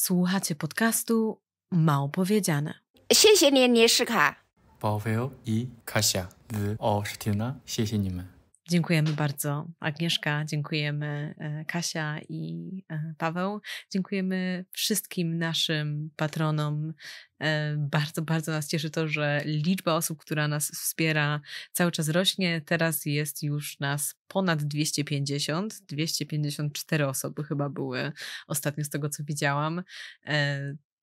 Słuchacie podcastu Małpowiedziane. Dziękuję, nie, nie, Paweł i Kasia z Olsztyna, dziękuję. Dziękujemy bardzo Agnieszka, dziękujemy e, Kasia i e, Paweł. Dziękujemy wszystkim naszym patronom. E, bardzo, bardzo nas cieszy to, że liczba osób, która nas wspiera, cały czas rośnie. Teraz jest już nas ponad 250. 254 osoby chyba były ostatnio z tego, co widziałam.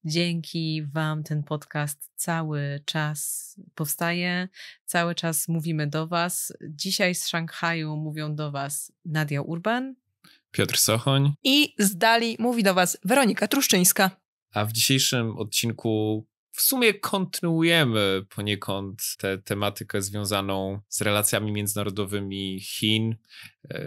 Dzięki Wam ten podcast cały czas powstaje, cały czas mówimy do Was. Dzisiaj z Szanghaju mówią do Was Nadia Urban, Piotr Sochoń i z Dali mówi do Was Weronika Truszczyńska. A w dzisiejszym odcinku w sumie kontynuujemy poniekąd tę tematykę związaną z relacjami międzynarodowymi Chin. E,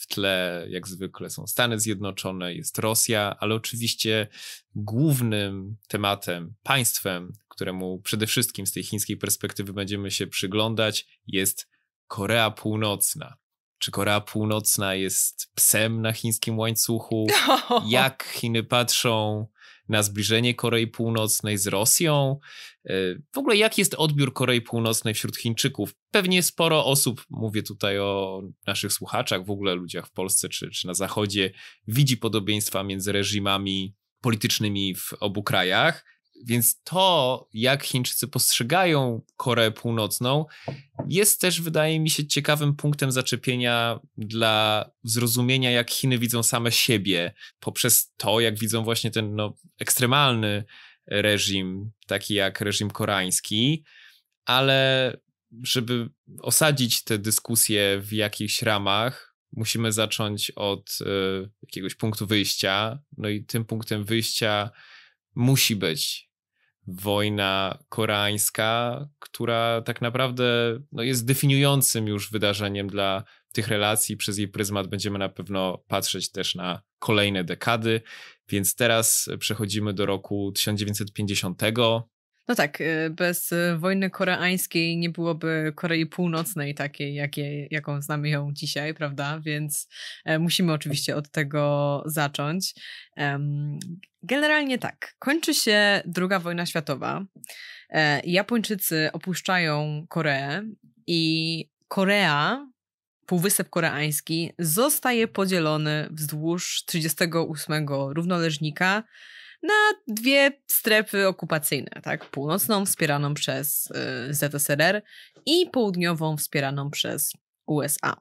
w tle, jak zwykle, są Stany Zjednoczone, jest Rosja, ale oczywiście głównym tematem, państwem, któremu przede wszystkim z tej chińskiej perspektywy będziemy się przyglądać, jest Korea Północna. Czy Korea Północna jest psem na chińskim łańcuchu? Jak Chiny patrzą na zbliżenie Korei Północnej z Rosją. E, w ogóle jak jest odbiór Korei Północnej wśród Chińczyków? Pewnie sporo osób, mówię tutaj o naszych słuchaczach, w ogóle ludziach w Polsce czy, czy na Zachodzie, widzi podobieństwa między reżimami politycznymi w obu krajach. Więc to, jak Chińczycy postrzegają Koreę Północną, jest też, wydaje mi się, ciekawym punktem zaczepienia dla zrozumienia, jak Chiny widzą same siebie, poprzez to, jak widzą właśnie ten no, ekstremalny reżim, taki jak reżim koreański, ale żeby osadzić te dyskusje w jakichś ramach, musimy zacząć od y, jakiegoś punktu wyjścia. No i tym punktem wyjścia musi być wojna koreańska, która tak naprawdę no, jest definiującym już wydarzeniem dla tych relacji. Przez jej pryzmat będziemy na pewno patrzeć też na kolejne dekady. Więc teraz przechodzimy do roku 1950, no tak, y, bez y, wojny koreańskiej nie byłoby Korei Północnej takiej, jaką znamy ją dzisiaj, prawda? Więc e, musimy oczywiście od tego zacząć. Generalnie tak, kończy się II wojna światowa. E, Japończycy opuszczają Koreę i Korea Półwysep Koreański zostaje podzielony wzdłuż 38 równoleżnika na dwie strefy okupacyjne, tak? Północną wspieraną przez y, ZSRR i południową wspieraną przez USA.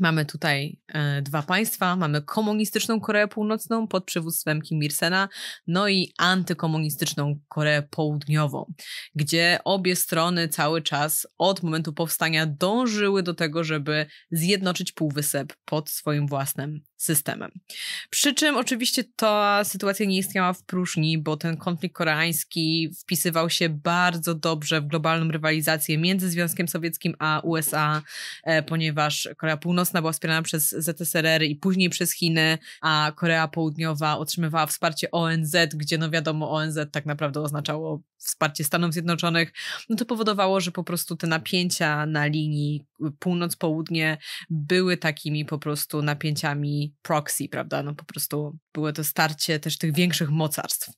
Mamy tutaj y, dwa państwa. Mamy komunistyczną Koreę Północną pod przywództwem Kim Il-sena, no i antykomunistyczną Koreę Południową, gdzie obie strony cały czas od momentu powstania dążyły do tego, żeby zjednoczyć Półwysep pod swoim własnym systemem. Przy czym oczywiście ta sytuacja nie istniała w próżni, bo ten konflikt koreański wpisywał się bardzo dobrze w globalną rywalizację między Związkiem Sowieckim a USA, e, ponieważ Korea Północna była wspierana przez ZSRR i później przez Chiny, a Korea Południowa otrzymywała wsparcie ONZ, gdzie no wiadomo ONZ tak naprawdę oznaczało wsparcie Stanów Zjednoczonych, no to powodowało, że po prostu te napięcia na linii północ-południe były takimi po prostu napięciami proxy, prawda? No po prostu było to starcie też tych większych mocarstw.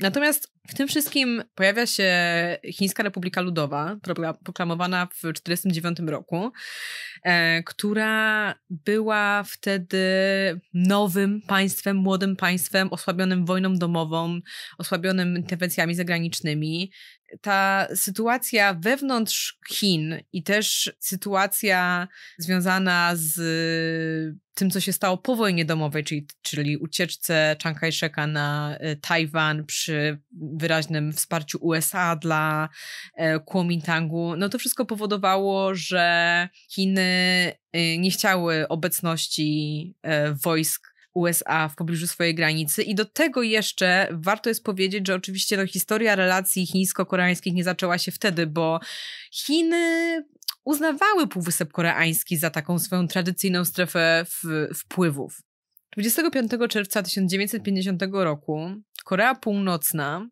Natomiast w tym wszystkim pojawia się Chińska Republika Ludowa, proklamowana w 1949 roku, e, która była wtedy nowym państwem, młodym państwem, osłabionym wojną domową, osłabionym interwencjami zagranicznymi ta sytuacja wewnątrz Chin i też sytuacja związana z y, tym, co się stało po wojnie domowej, czyli, czyli ucieczce Chiang Kai-sheka na y, Tajwan przy wyraźnym wsparciu USA dla e, Kuomintangu, no to wszystko powodowało, że Chiny y, nie chciały obecności e, wojsk USA w pobliżu swojej granicy. I do tego jeszcze warto jest powiedzieć, że oczywiście no, historia relacji chińsko-koreańskich nie zaczęła się wtedy, bo Chiny uznawały Półwysep Koreański za taką swoją tradycyjną strefę wpływów. 25 czerwca 1950 roku Korea Północna,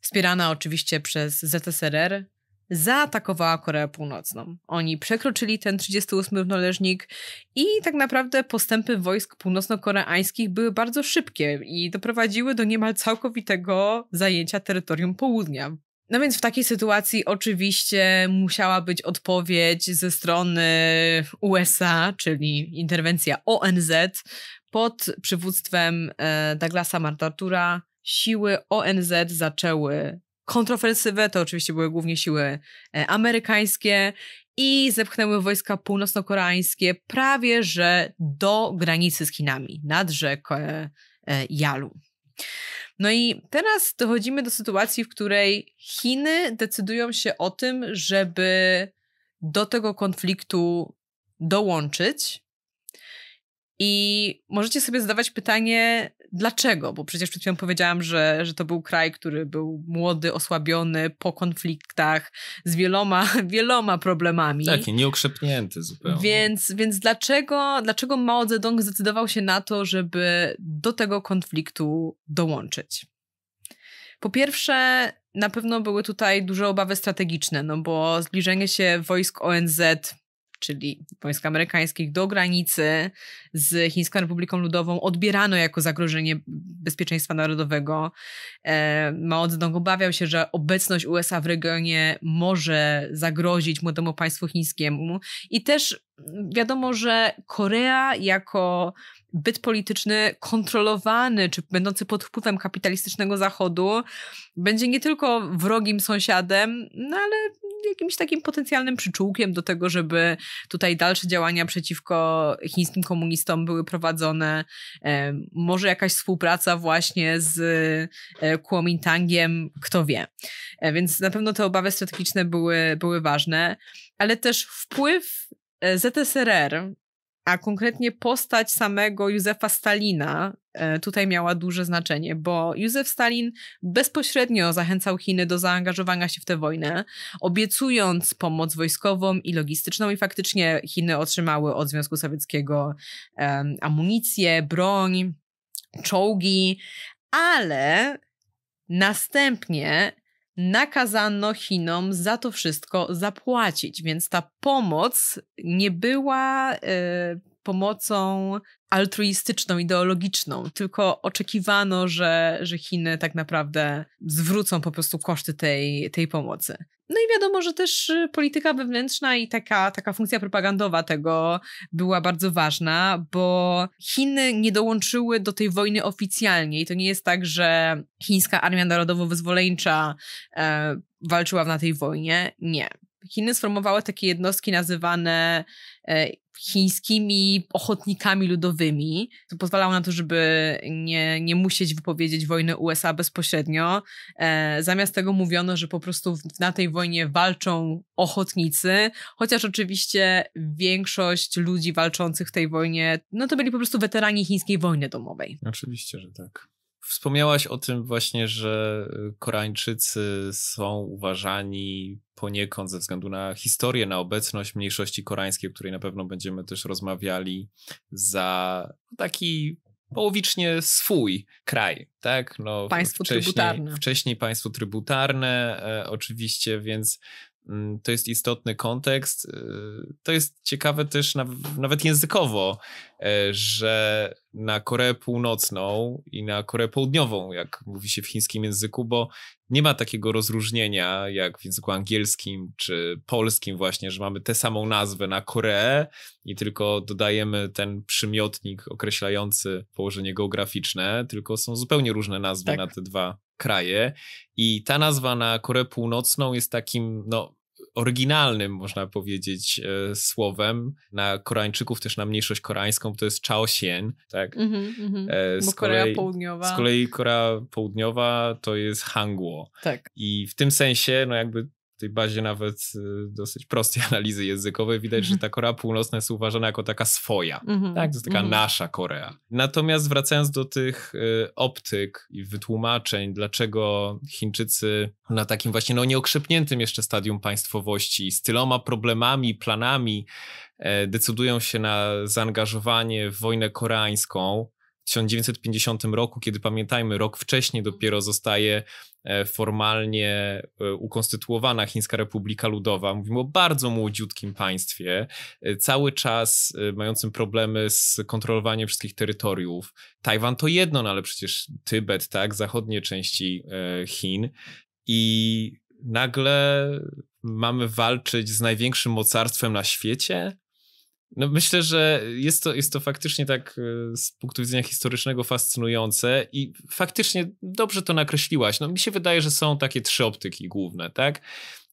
wspierana oczywiście przez ZSRR, zaatakowała Koreę Północną. Oni przekroczyli ten 38 równoleżnik i tak naprawdę postępy wojsk północno-koreańskich były bardzo szybkie i doprowadziły do niemal całkowitego zajęcia terytorium południa. No więc w takiej sytuacji oczywiście musiała być odpowiedź ze strony USA, czyli interwencja ONZ pod przywództwem e, Douglasa MacArthur'a. Siły ONZ zaczęły kontrofensywę, to oczywiście były głównie siły e, amerykańskie i zepchnęły wojska północno-koreańskie prawie że do granicy z Chinami, nad rzekę Jalu. E, e, no i teraz dochodzimy do sytuacji, w której Chiny decydują się o tym, żeby do tego konfliktu dołączyć i możecie sobie zadawać pytanie, dlaczego? Bo przecież przed chwilą powiedziałam, że, że to był kraj, który był młody, osłabiony po konfliktach, z wieloma, wieloma problemami. Tak, nieukrzepnięty zupełnie. Więc, więc dlaczego, dlaczego Mao Zedong zdecydował się na to, żeby do tego konfliktu dołączyć? Po pierwsze, na pewno były tutaj duże obawy strategiczne, no bo zbliżenie się wojsk ONZ czyli wojsk amerykańskich, do granicy z Chińską Republiką Ludową odbierano jako zagrożenie bezpieczeństwa narodowego. E, Mao Zedong obawiał się, że obecność USA w regionie może zagrozić młodemu państwu chińskiemu i też wiadomo, że Korea jako byt polityczny kontrolowany, czy będący pod wpływem kapitalistycznego Zachodu, będzie nie tylko wrogim sąsiadem, no ale jakimś takim potencjalnym przyczółkiem do tego, żeby tutaj dalsze działania przeciwko chińskim komunistom były prowadzone. E, może jakaś współpraca właśnie z e, Kuomintangiem, kto wie. E, więc na pewno te obawy strategiczne były, były ważne, ale też wpływ E, ZSRR, a konkretnie postać samego Józefa Stalina e, tutaj miała duże znaczenie, bo Józef Stalin bezpośrednio zachęcał Chiny do zaangażowania się w tę wojnę, obiecując pomoc wojskową i logistyczną i faktycznie Chiny otrzymały od Związku Sowieckiego um, amunicję, broń, czołgi, ale następnie nakazano Chinom za to wszystko zapłacić, więc ta pomoc nie była y, pomocą altruistyczną, ideologiczną, tylko oczekiwano, że, że Chiny tak naprawdę zwrócą po prostu koszty tej, tej pomocy. No i wiadomo, że też y, polityka wewnętrzna i taka, taka funkcja propagandowa tego była bardzo ważna, bo Chiny nie dołączyły do tej wojny oficjalnie i to nie jest tak, że chińska armia narodowo-wyzwoleńcza e, walczyła na tej wojnie. Nie. Chiny sformowały takie jednostki nazywane e, chińskimi ochotnikami ludowymi. To pozwalało na to, żeby nie, nie musieć wypowiedzieć wojny USA bezpośrednio. E, zamiast tego mówiono, że po prostu na tej wojnie walczą ochotnicy, chociaż oczywiście większość ludzi walczących w tej wojnie, no to byli po prostu weterani chińskiej wojny domowej. Oczywiście, że tak. Wspomniałaś o tym właśnie, że y, Koreańczycy są uważani poniekąd ze względu na historię, na obecność mniejszości koreańskiej, o której na pewno będziemy też rozmawiali, za taki połowicznie swój kraj, tak? No, państwo wcześniej, trybutarne. Wcześniej państwo trybutarne, e, oczywiście, więc mm, to jest istotny kontekst. Y, to jest ciekawe też nawet językowo, E, że na Koreę Północną i na Koreę Południową, jak mówi się w chińskim języku, bo nie ma takiego rozróżnienia jak w języku angielskim czy polskim, właśnie, że mamy tę samą nazwę na Koreę i tylko dodajemy ten przymiotnik określający położenie geograficzne, tylko są zupełnie różne nazwy tak. na te dwa kraje. I ta nazwa na Koreę Północną jest takim, no, oryginalnym, można powiedzieć, e, słowem na Koreańczyków, też na mniejszość koreańską, to jest chaosien, tak? Mm-hmm, mm-hmm. Z Bo Korea Południowa. Z kolei Korea Południowa to jest hangło. Tak. I w tym sensie, no jakby w tej bazie nawet y, dosyć prostej analizy językowej widać, że ta Korea Północna jest uważana jako taka swoja. Mm-hmm. Tak, to jest taka mm-hmm. nasza Korea. Natomiast wracając do tych y, optyk i wytłumaczeń, dlaczego Chińczycy na takim właśnie no, nieokrzepniętym jeszcze stadium państwowości, z tyloma problemami, planami, e, decydują się na zaangażowanie w wojnę koreańską, 1950 roku, kiedy pamiętajmy, rok wcześniej dopiero zostaje e, formalnie e, ukonstytuowana Chińska Republika Ludowa. Mówimy o bardzo młodziutkim państwie, e, cały czas mającym problemy z kontrolowaniem wszystkich terytoriów. Tajwan to jedno, no ale przecież Tybet, tak, zachodnie części Chin. I nagle mamy walczyć z największym mocarstwem na świecie? No myślę, że jest to, jest to faktycznie tak e, z punktu widzenia historycznego fascynujące i faktycznie dobrze to nakreśliłaś. No mi się wydaje, że są takie trzy optyki główne, tak?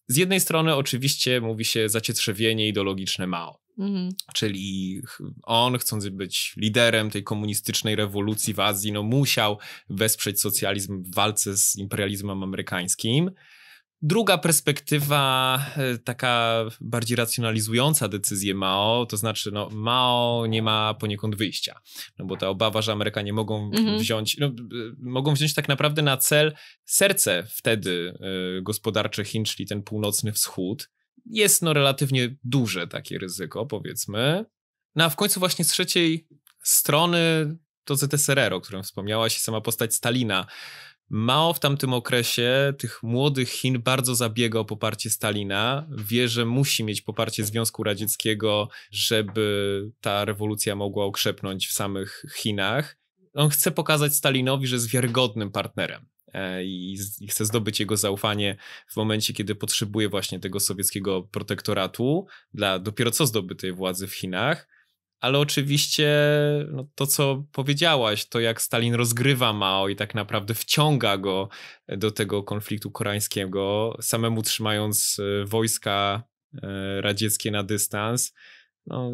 Z jednej strony oczywiście mówi się zacietrzewienie ideologiczne Mao. Mhm. Czyli on, chcąc być liderem tej komunistycznej rewolucji w Azji, no musiał wesprzeć socjalizm w walce z imperializmem amerykańskim. Druga perspektywa, e, taka bardziej racjonalizująca decyzję Mao, to znaczy, no, Mao nie ma poniekąd wyjścia, no bo ta obawa, że Amerykanie mogą mhm. wziąć, no, mogą wziąć tak naprawdę na cel serce wtedy e, gospodarcze Chin, czyli ten północny wschód. Jest no relatywnie duże takie ryzyko, powiedzmy. No a w końcu właśnie z trzeciej strony to ZSRR, o którym wspomniałaś, i sama postać Stalina Mao w tamtym okresie tych młodych Chin bardzo zabiega o poparcie Stalina. Wie, że musi mieć poparcie Związku Radzieckiego, żeby ta rewolucja mogła okrzepnąć w samych Chinach. On chce pokazać Stalinowi, że jest wiarygodnym partnerem e, i, chce zdobyć jego zaufanie w momencie, kiedy potrzebuje właśnie tego sowieckiego protektoratu dla dopiero co zdobytej władzy w Chinach ale oczywiście no, to, co powiedziałaś, to jak Stalin rozgrywa Mao i tak naprawdę wciąga go do tego konfliktu koreańskiego, samemu trzymając e, wojska e, radzieckie na dystans, no,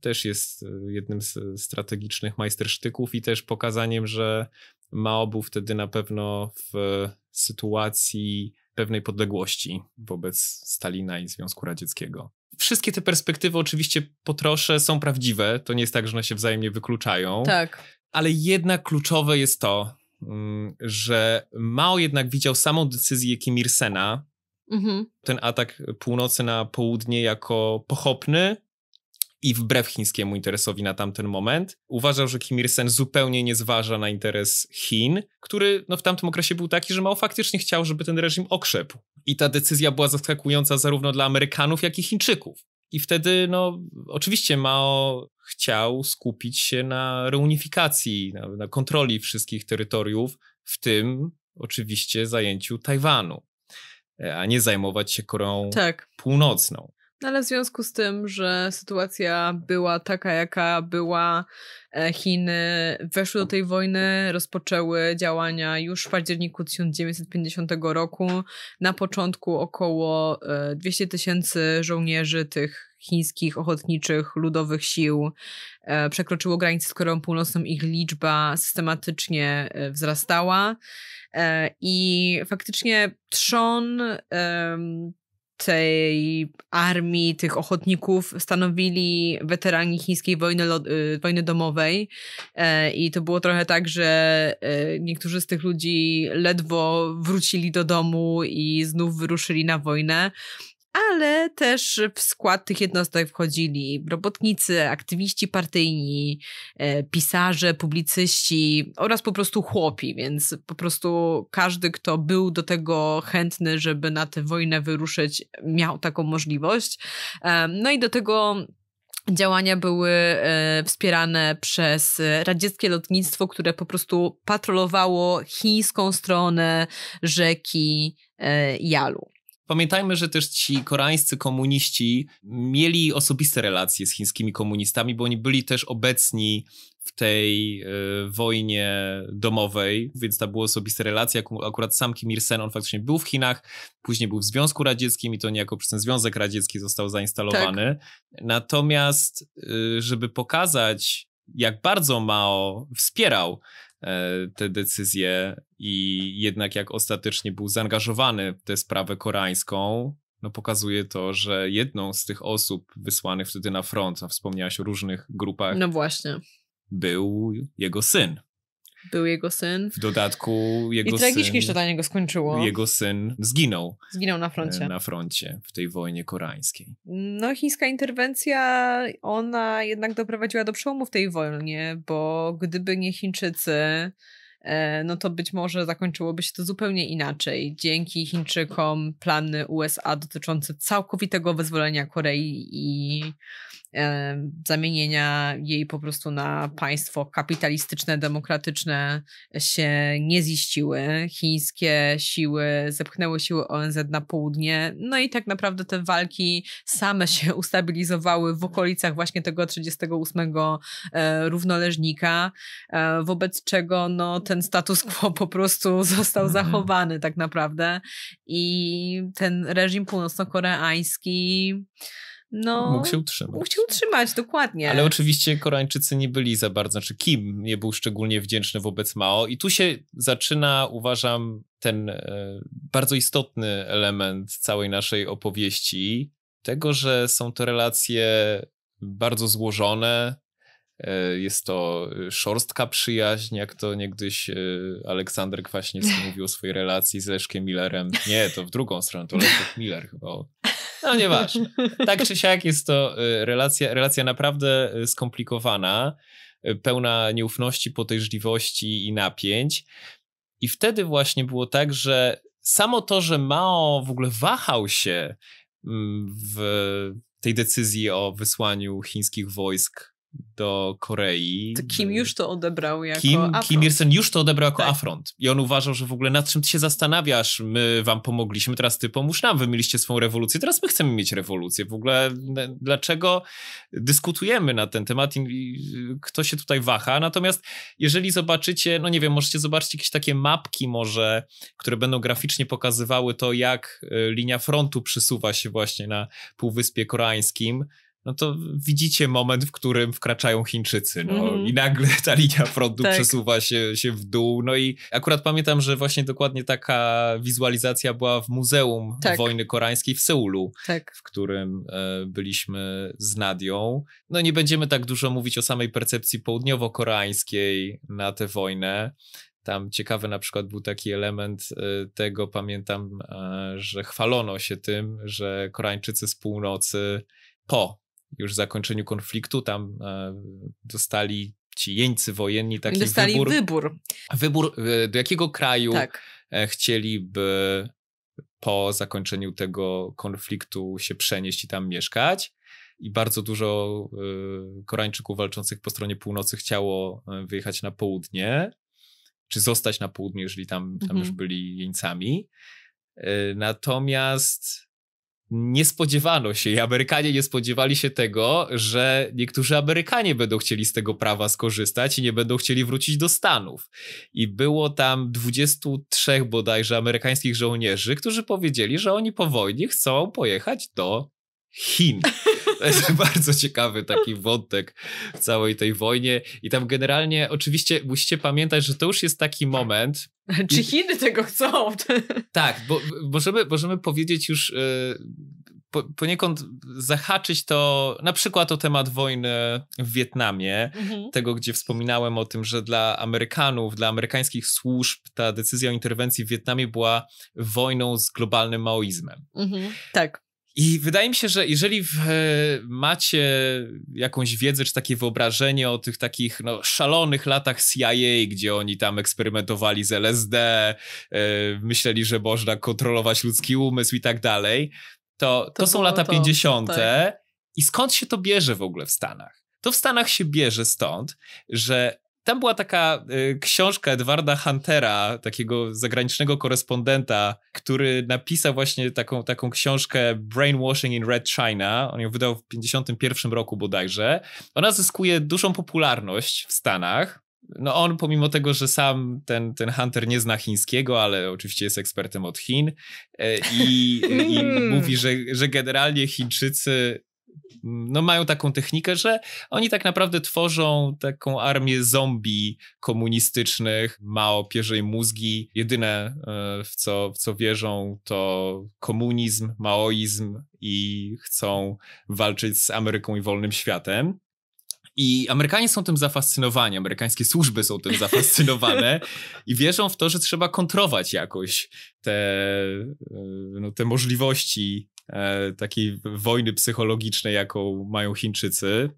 też jest e, jednym z strategicznych majstersztyków i też pokazaniem, że Mao był wtedy na pewno w sytuacji pewnej podległości wobec Stalina i Związku Radzieckiego wszystkie te perspektywy oczywiście potrosze są prawdziwe, to nie jest tak, że one się wzajemnie wykluczają. Tak. Ale jednak kluczowe jest to, mm, że Mao jednak widział samą decyzję Kimirsena, mhm. ten atak północy na południe jako pochopny, i wbrew chińskiemu interesowi na tamten moment. Uważał, że Kim Il-sen zupełnie nie zważa na interes Chin, który no, w tamtym okresie był taki, że mało faktycznie chciał, żeby ten reżim okrzepł. I ta decyzja była zaskakująca zarówno dla Amerykanów, jak i Chińczyków. I wtedy, no, oczywiście Mao chciał skupić się na reunifikacji, na, na kontroli wszystkich terytoriów, w tym oczywiście zajęciu Tajwanu, e, a nie zajmować się Koreą tak. Północną. No, ale w związku z tym, że sytuacja była taka, jaka była, e, Chiny weszły do tej wojny, rozpoczęły działania już w październiku 1950 roku. Na początku około 200 e, tysięcy żołnierzy tych chińskich ochotniczych ludowych sił e, przekroczyło granicę z Koreą Północną, ich liczba systematycznie wzrastała i faktycznie trzon tej armii, tych ochotników stanowili weterani chińskiej wojny, y, wojny domowej. E, I to było trochę tak, że e, niektórzy z tych ludzi ledwo wrócili do domu i znów wyruszyli na wojnę ale też w skład tych jednostek wchodzili robotnicy, aktywiści partyjni, e, pisarze, publicyści oraz po prostu chłopi, więc po prostu każdy, kto był do tego chętny, żeby na tę wojnę wyruszyć, miał taką możliwość. E, no i do tego działania były e, wspierane przez radzieckie lotnictwo, które po prostu patrolowało chińską stronę rzeki Jalu. Pamiętajmy, że też ci koreańscy komuniści mieli osobiste relacje z chińskimi komunistami, bo oni byli też obecni w tej y, wojnie domowej, więc ta była osobista relacja. Akurat sam Kim Il-sen, on faktycznie był w Chinach, później był w Związku Radzieckim i to niejako przez ten Związek Radziecki został zainstalowany. Tak. Natomiast, y, żeby pokazać, jak bardzo Mao wspierał E, te decyzje i jednak jak ostatecznie był zaangażowany w tę sprawę koreańską, no pokazuje to, że jedną z tych osób wysłanych wtedy na front, a wspomniałaś o różnych grupach, no właśnie, był jego syn był jego syn. W dodatku jego I tragicznie się dla niego skończyło. Jego syn zginął. Zginął na e, froncie. Na froncie, w tej wojnie koreańskiej. No chińska interwencja, ona jednak doprowadziła do przełomu w tej wojnie, bo gdyby nie Chińczycy e, no to być może zakończyłoby się to zupełnie inaczej. Dzięki Chińczykom plany USA dotyczące całkowitego wyzwolenia Korei i zamienienia jej po prostu na państwo kapitalistyczne, demokratyczne się nie ziściły. Chińskie siły zepchnęły siły ONZ na południe, no i tak naprawdę te walki same się ustabilizowały w okolicach właśnie tego 38 e, równoleżnika, e, wobec czego no, ten status quo po prostu został mhm. zachowany tak naprawdę i ten reżim północno-koreański no, mógł się utrzymać. Mógł się utrzymać, dokładnie. Ale oczywiście Koreańczycy nie byli za bardzo, czy znaczy Kim nie był szczególnie wdzięczny wobec Mao. I tu się zaczyna, uważam, ten e, bardzo istotny element całej naszej opowieści, tego, że są to relacje bardzo złożone, E, jest to e, szorstka przyjaźń, jak to niegdyś e, Aleksander Kwaśniewski mówił o swojej relacji z Leszkiem Millerem. Nie, to w drugą stronę, to Leszek Miller chyba. No nieważne. Tak czy siak jest to relacja, relacja naprawdę skomplikowana, pełna nieufności, podejrzliwości i napięć. I wtedy właśnie było tak, że samo to, że Mao w ogóle wahał się mm, w tej decyzji o wysłaniu chińskich wojsk do Korei. To Kim już to odebrał jako Kim, afront. Kim Irsen już to odebrał jako tak. afront. I on uważał, że w ogóle nad czym ty się zastanawiasz, my wam pomogliśmy, teraz ty pomóż nam, wy mieliście swoją rewolucję, teraz my chcemy mieć rewolucję. W ogóle dlaczego dyskutujemy na ten temat i kto się tutaj waha. Natomiast jeżeli zobaczycie, no nie wiem, możecie zobaczyć jakieś takie mapki może, które będą graficznie pokazywały to, jak e, linia frontu przysuwa się właśnie na Półwyspie Koreańskim, no to widzicie moment, w którym wkraczają Chińczycy, no mm. i nagle ta linia frontu tak. przesuwa się, się w dół, no i akurat pamiętam, że właśnie dokładnie taka wizualizacja była w Muzeum tak. Wojny Koreańskiej w Seulu, tak. w którym e, byliśmy z Nadią. No nie będziemy tak dużo mówić o samej percepcji południowo-koreańskiej na tę wojnę, tam ciekawy na przykład był taki element e, tego, pamiętam, e, że chwalono się tym, że Koreańczycy z północy po już zakończeniu konfliktu tam e, dostali ci jeńcy wojenni taki dostali wybór. wybór. Wybór e, do jakiego kraju tak. E, chcieliby po zakończeniu tego konfliktu się przenieść i tam mieszkać. I bardzo dużo Koreańczyków walczących po stronie północy chciało wyjechać na południe, czy zostać na południu, jeżeli tam, tam mhm. już byli jeńcami. Natomiast nie spodziewano się i Amerykanie nie spodziewali się tego, że niektórzy Amerykanie będą chcieli z tego prawa skorzystać i nie będą chcieli wrócić do Stanów. I było tam 23 bodajże amerykańskich żołnierzy, którzy powiedzieli, że oni po wojnie chcą pojechać do Chin. To jest bardzo ciekawy taki wątek w całej tej wojnie. I tam generalnie, oczywiście, musicie pamiętać, że to już jest taki moment. Czy Chiny tego chcą? Tak, bo możemy, możemy powiedzieć już. Yy, po, poniekąd zahaczyć to na przykład o temat wojny w Wietnamie, mhm. tego gdzie wspominałem o tym, że dla Amerykanów, dla amerykańskich służb ta decyzja o interwencji w Wietnamie była wojną z globalnym maoizmem. Mhm. Tak. I wydaje mi się, że jeżeli w, e, macie jakąś wiedzę czy takie wyobrażenie o tych takich no, szalonych latach CIA, gdzie oni tam eksperymentowali z LSD, yy, e, myśleli, że można kontrolować ludzki umysł i tak dalej, to, to, to są lata to, 50. Tak. I skąd się to bierze w ogóle w Stanach? To w Stanach się bierze stąd, że tam była taka y, książka Edwarda Huntera, takiego zagranicznego korespondenta, który napisał właśnie taką, taką książkę Brainwashing in Red China. On ją wydał w 1951 roku bodajże. Ona zyskuje dużą popularność w Stanach. No on, pomimo tego, że sam ten, ten Hunter nie zna chińskiego, ale oczywiście jest ekspertem od Chin e, i, i mówi, że, że generalnie Chińczycy no mają taką technikę, że oni tak naprawdę tworzą taką armię zombie komunistycznych, mało pierzej mózgi. Jedyne, e, w co, w co wierzą, to komunizm, maoizm i chcą walczyć z Ameryką i wolnym światem. I Amerykanie są tym zafascynowani, amerykańskie służby są tym zafascynowane i wierzą w to, że trzeba kontrować jakoś te, e, no, te możliwości E, takiej wojny psychologicznej, jaką mają Chińczycy,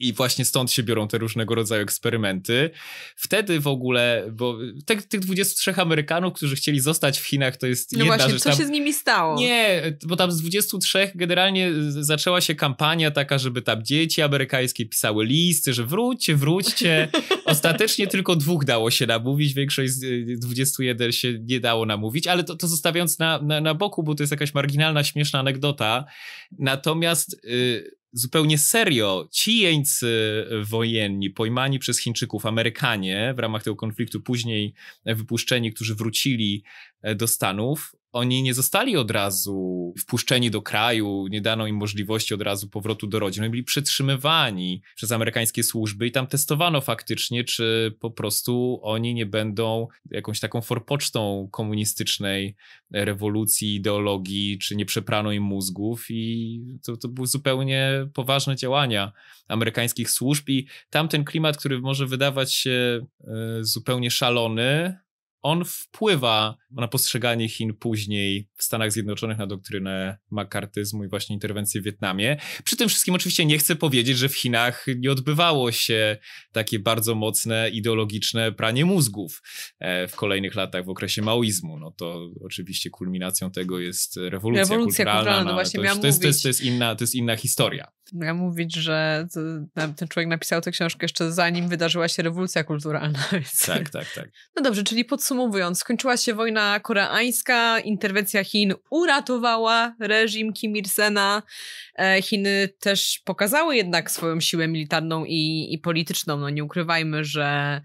i właśnie stąd się biorą te różnego rodzaju eksperymenty. Wtedy w ogóle, bo te, tych 23 Amerykanów, którzy chcieli zostać w Chinach, to jest no jedna właśnie, rzecz. co tam... się z nimi stało? Nie, bo tam z 23 generalnie zaczęła się kampania taka, żeby tam dzieci amerykańskie pisały listy, że wróćcie, wróćcie. Ostatecznie tylko dwóch dało się namówić, większość z 21 y, się nie dało namówić, ale to, to zostawiając na, na, na boku, bo to jest jakaś marginalna, śmieszna anegdota. Natomiast... Yy, zupełnie serio ci jeńcy wojenni pojmani przez Chińczyków, Amerykanie w ramach tego konfliktu, później wypuszczeni, którzy wrócili e, do Stanów, oni nie zostali od razu wpuszczeni do kraju, nie dano im możliwości od razu powrotu do rodziny, byli przetrzymywani przez amerykańskie służby i tam testowano faktycznie, czy po prostu oni nie będą jakąś taką forpocztą komunistycznej rewolucji, ideologii, czy nie przeprano im mózgów. I to, to były zupełnie poważne działania amerykańskich służb. I tamten klimat, który może wydawać się e, zupełnie szalony, on wpływa na postrzeganie Chin później w Stanach Zjednoczonych, na doktrynę makartyzmu i właśnie interwencji w Wietnamie. Przy tym wszystkim oczywiście nie chcę powiedzieć, że w Chinach nie odbywało się takie bardzo mocne ideologiczne pranie mózgów e, w kolejnych latach w okresie maoizmu. No to oczywiście kulminacją tego jest rewolucja, rewolucja kulturalna. No kulturalna no właśnie to, jest, to, jest, to, jest, to, jest inna, to jest inna historia. Miałam mówić, że ten człowiek napisał tę książkę jeszcze zanim wydarzyła się rewolucja kulturalna. Więc... Tak, tak, tak. No dobrze, czyli podsumowując, skończyła się wojna koreańska, interwencja Chin uratowała reżim Kim Il-sena. E, Chiny też pokazały jednak swoją siłę militarną i, i polityczną. No nie ukrywajmy, że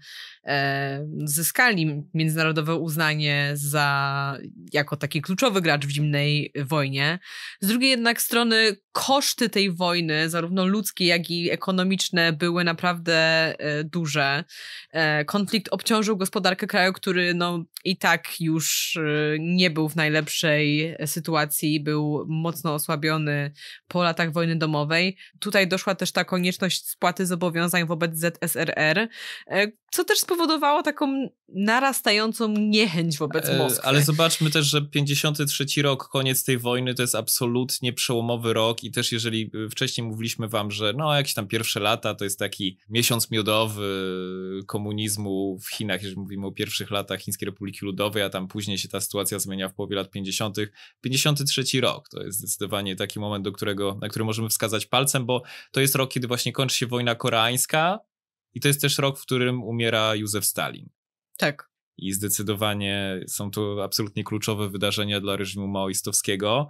zyskali międzynarodowe uznanie za jako taki kluczowy gracz w zimnej wojnie. Z drugiej jednak strony koszty tej wojny, zarówno ludzkie, jak i ekonomiczne, były naprawdę e, duże. E, konflikt obciążył gospodarkę kraju, który no i tak już e, nie był w najlepszej sytuacji, był mocno osłabiony po latach wojny domowej. Tutaj doszła też ta konieczność spłaty zobowiązań wobec ZSRR, co też spowodowało taką narastającą niechęć wobec e, Moskwy. Ale zobaczmy też, że 53 rok, koniec tej wojny, to jest absolutnie przełomowy rok i też jeżeli e, wcześniej mówiliśmy wam, że no jakieś tam pierwsze lata to jest taki miesiąc miodowy komunizmu w Chinach, jeżeli mówimy o pierwszych latach Chińskiej Republiki Ludowej, a tam później się ta sytuacja zmienia w połowie lat 50. 53 rok to jest zdecydowanie taki moment, do którego, na który możemy wskazać palcem, bo to jest rok, kiedy właśnie kończy się wojna koreańska, i to jest też rok, w którym umiera Józef Stalin. Tak. I zdecydowanie są to absolutnie kluczowe wydarzenia dla reżimu maoistowskiego.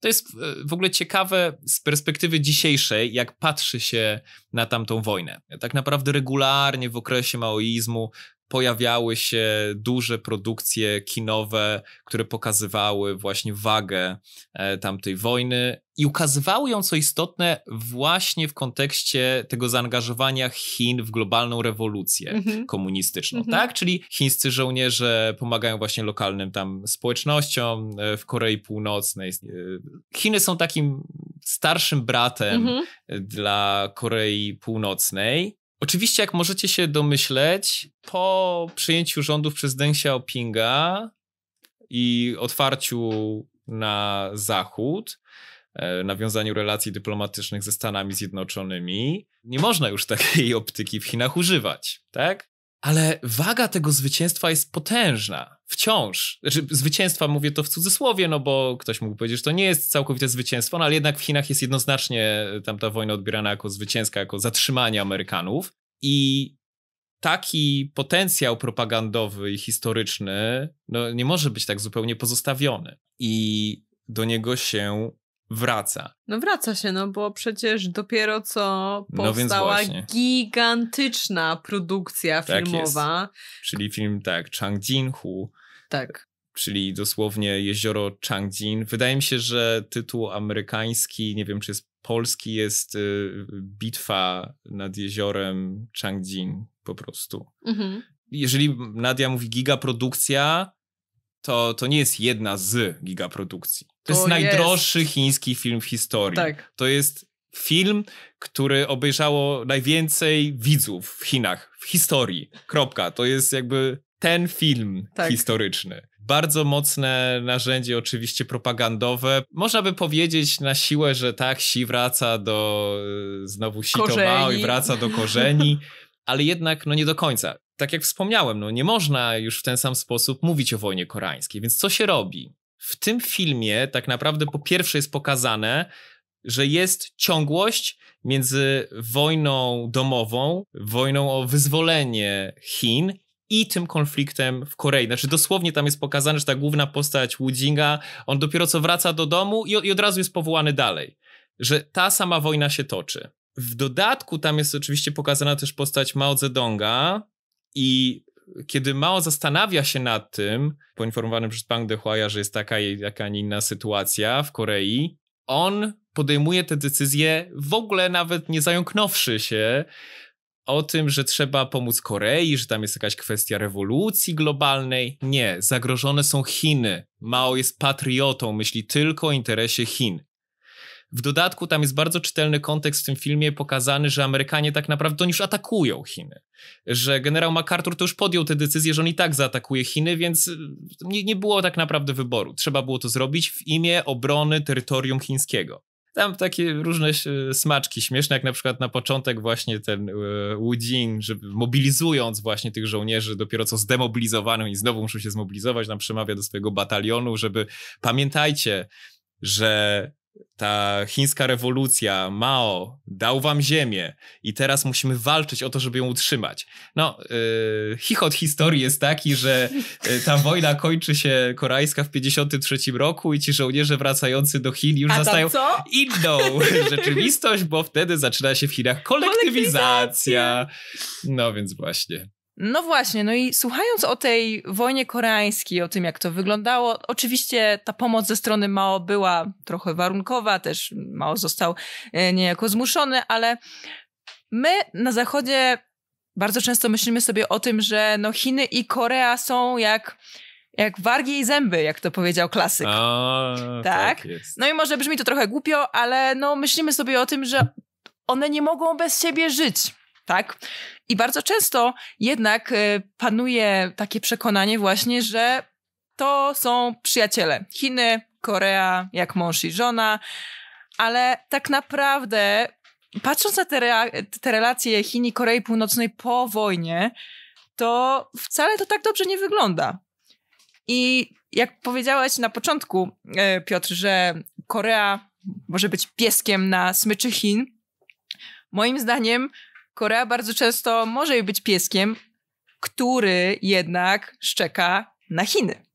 To jest e, w ogóle ciekawe z perspektywy dzisiejszej, jak patrzy się na tamtą wojnę. Tak naprawdę regularnie w okresie maoizmu pojawiały się duże produkcje kinowe, które pokazywały właśnie wagę e, tamtej wojny i ukazywały ją, co istotne, właśnie w kontekście tego zaangażowania Chin w globalną rewolucję mhm. komunistyczną, mhm. tak? Czyli chińscy żołnierze pomagają właśnie lokalnym tam społecznościom e, w Korei Północnej. E, Chiny są takim starszym bratem mhm. dla Korei Północnej Oczywiście, jak możecie się domyśleć, po przyjęciu rządów przez Deng Xiaopinga i otwarciu na Zachód, e, nawiązaniu relacji dyplomatycznych ze Stanami Zjednoczonymi, nie można już takiej optyki w Chinach używać, tak? ale waga tego zwycięstwa jest potężna. Wciąż. Znaczy, zwycięstwa mówię to w cudzysłowie, no bo ktoś mógł powiedzieć, że to nie jest całkowite zwycięstwo, no ale jednak w Chinach jest jednoznacznie e, tamta wojna odbierana jako zwycięska, jako zatrzymanie Amerykanów. I taki potencjał propagandowy i historyczny no, nie może być tak zupełnie pozostawiony. I do niego się wraca. No wraca się, no bo przecież dopiero co no powstała no gigantyczna produkcja tak filmowa. Jest. Czyli film, tak, Chang Jin-hu. Tak. Czyli dosłownie jezioro Changjin. Wydaje mi się, że tytuł amerykański, nie wiem czy jest polski, jest y, Bitwa nad jeziorem Changjin po prostu. Mhm. Jeżeli Nadia mówi gigaprodukcja, to, to nie jest jedna z gigaprodukcji. To, jest najdroższy jest... chiński film w historii. Tak. To jest film, który obejrzało najwięcej widzów w Chinach, w historii. Kropka. To jest jakby ten film tak. historyczny. Bardzo mocne narzędzie, oczywiście propagandowe. Można by powiedzieć na siłę, że tak, si wraca do e, znowu sitował i wraca do korzeni, ale jednak no nie do końca. Tak jak wspomniałem, no nie można już w ten sam sposób mówić o wojnie koreańskiej, więc co się robi? w tym filmie tak naprawdę po pierwsze jest pokazane, że jest ciągłość między wojną domową, wojną o wyzwolenie Chin i tym konfliktem w Korei. Znaczy dosłownie tam jest pokazane, że ta główna postać Woodinga, on dopiero co wraca do domu i, i od razu jest powołany dalej. Że ta sama wojna się toczy. W dodatku tam jest oczywiście pokazana też postać Mao Zedonga i kiedy Mao zastanawia się nad tym, poinformowany przez Pang Dehuaya, że jest taka, jaka, a nie inna sytuacja w Korei, on podejmuje te decyzje w ogóle nawet nie zająknąwszy się o tym, że trzeba pomóc Korei, że tam jest jakaś kwestia rewolucji globalnej. Nie, zagrożone są Chiny. Mao jest patriotą, myśli tylko o interesie Chin. W dodatku tam jest bardzo czytelny kontekst w tym filmie pokazany, że Amerykanie tak naprawdę oni już atakują Chiny. Że generał MacArthur to już podjął tę decyzję, że on i tak zaatakuje Chiny, więc y, nie, nie było tak naprawdę wyboru. Trzeba było to zrobić w imię obrony terytorium chińskiego. Tam takie różne y, smaczki śmieszne, jak na przykład na początek właśnie ten y, Wu Jin, że mobilizując właśnie tych żołnierzy dopiero co zdemobilizowanych i znowu muszą się zmobilizować, nam przemawia do swojego batalionu, żeby pamiętajcie, że ta chińska rewolucja, Mao dał wam ziemię i teraz musimy walczyć o to, żeby ją utrzymać. No, yy, chichot historii jest taki, że y, ta wojna kończy się koreańska w 53 roku i ci żołnierze wracający do Chin już zastają inną rzeczywistość, bo wtedy zaczyna się w Chinach kolektywizacja. No więc właśnie. No właśnie, no i słuchając o tej wojnie koreańskiej, o tym jak to wyglądało, oczywiście ta pomoc ze strony Mao była trochę warunkowa, też Mao został e, niejako zmuszony, ale my na Zachodzie bardzo często myślimy sobie o tym, że no Chiny i Korea są jak jak wargi i zęby, jak to powiedział klasyk. A, tak? tak no i może brzmi to trochę głupio, ale no myślimy sobie o tym, że one nie mogą bez siebie żyć tak? I bardzo często jednak y, panuje takie przekonanie właśnie, że to są przyjaciele. Chiny, Korea, jak mąż i żona, ale tak naprawdę patrząc na te, re- te relacje Chin i Korei Północnej po wojnie, to wcale to tak dobrze nie wygląda. I jak powiedziałaś na początku, e, Piotr, że Korea może być pieskiem na smyczy Chin, moim zdaniem Korea bardzo często może być pieskiem, który jednak szczeka na Chiny.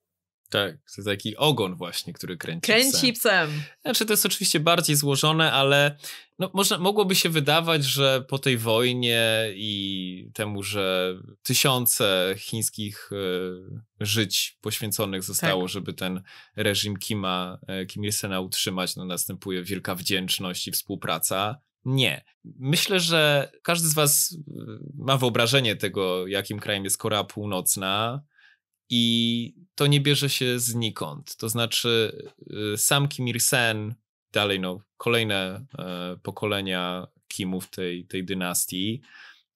Tak, to taki ogon właśnie, który kręci, kręci psem. psem. Znaczy to jest oczywiście bardziej złożone, ale no, można, mogłoby się wydawać, że po tej wojnie i temu, że tysiące chińskich y, żyć poświęconych zostało, tak. żeby ten reżim Kima, e, Kim Il-sena utrzymać, no, następuje wielka wdzięczność i współpraca nie. Myślę, że każdy z Was y, ma wyobrażenie tego, jakim krajem jest Korea Północna. I to nie bierze się znikąd. To znaczy, y, sam Kim Il-sen, dalej no, kolejne e, pokolenia Kimów tej, tej dynastii,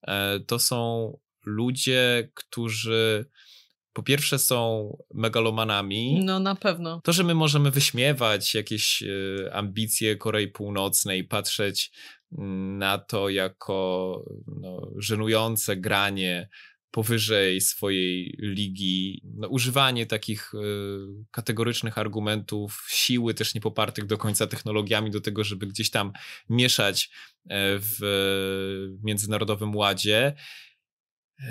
e, to są ludzie, którzy po pierwsze są megalomanami. No na pewno. To, że my możemy wyśmiewać jakieś y, ambicje Korei Północnej, patrzeć na to jako no, żenujące granie powyżej swojej ligi, no, używanie takich y, kategorycznych argumentów, siły też niepopartych do końca technologiami, do tego, żeby gdzieś tam mieszać e, w międzynarodowym ładzie.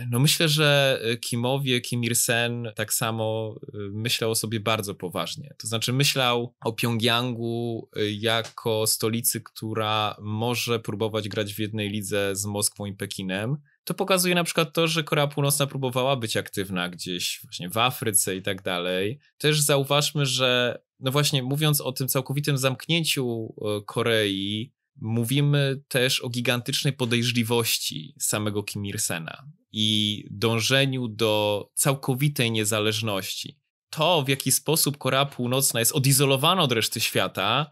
No myślę, że Kimowie, Kim Il-sen tak samo e, myślał o sobie bardzo poważnie. To znaczy myślał o Pjongjangu e, jako stolicy, która może próbować grać w jednej lidze z Moskwą i Pekinem. To pokazuje na przykład to, że Korea Północna próbowała być aktywna gdzieś właśnie w Afryce i tak dalej. Też zauważmy, że no właśnie mówiąc o tym całkowitym zamknięciu e, Korei, Mówimy też o gigantycznej podejrzliwości samego Kim Irsena i dążeniu do całkowitej niezależności. To, w jaki sposób Korea Północna jest odizolowana od reszty świata,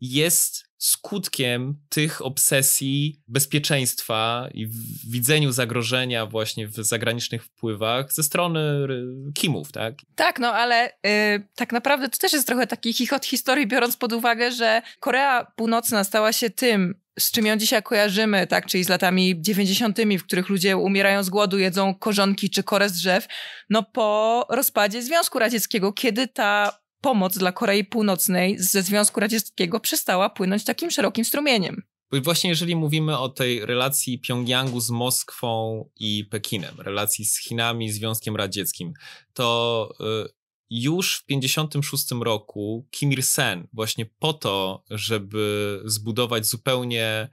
jest skutkiem tych obsesji bezpieczeństwa i widzeniu zagrożenia właśnie w zagranicznych wpływach ze strony Kimów, tak? Tak, no ale yy, tak naprawdę to też jest trochę taki chichot historii, biorąc pod uwagę, że Korea Północna stała się tym, z czym ją dzisiaj kojarzymy, tak, czyli z latami 90., w których ludzie umierają z głodu, jedzą korzonki czy korę z drzew, no po rozpadzie Związku Radzieckiego, kiedy ta pomoc dla Korei Północnej ze Związku Radzieckiego przestała płynąć takim szerokim strumieniem. Bo właśnie jeżeli mówimy o tej relacji Pjongjangu z Moskwą i Pekinem, relacji z Chinami, Związkiem Radzieckim, to y, już w 1956 roku Kim Il-sen właśnie po to, żeby zbudować zupełnie